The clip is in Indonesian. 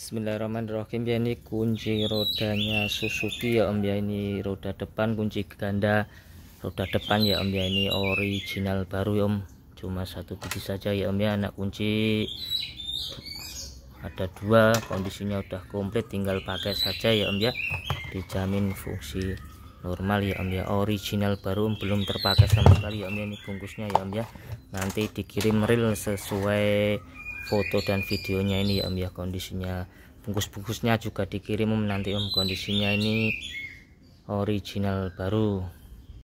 Bismillahirrahmanirrahim ya ini kunci rodanya Suzuki ya Om ya ini roda depan kunci ganda roda depan ya Om ya ini original baru ya Om cuma satu kunci saja ya Om ya anak kunci ada dua kondisinya udah komplit tinggal pakai saja ya Om ya dijamin fungsi normal ya Om ya original baru belum terpakai sama sekali ya Om ya ini bungkusnya ya Om ya nanti dikirim real sesuai foto dan videonya ini ya Om ya kondisinya bungkus-bungkusnya juga dikirim Om nanti Om kondisinya ini original baru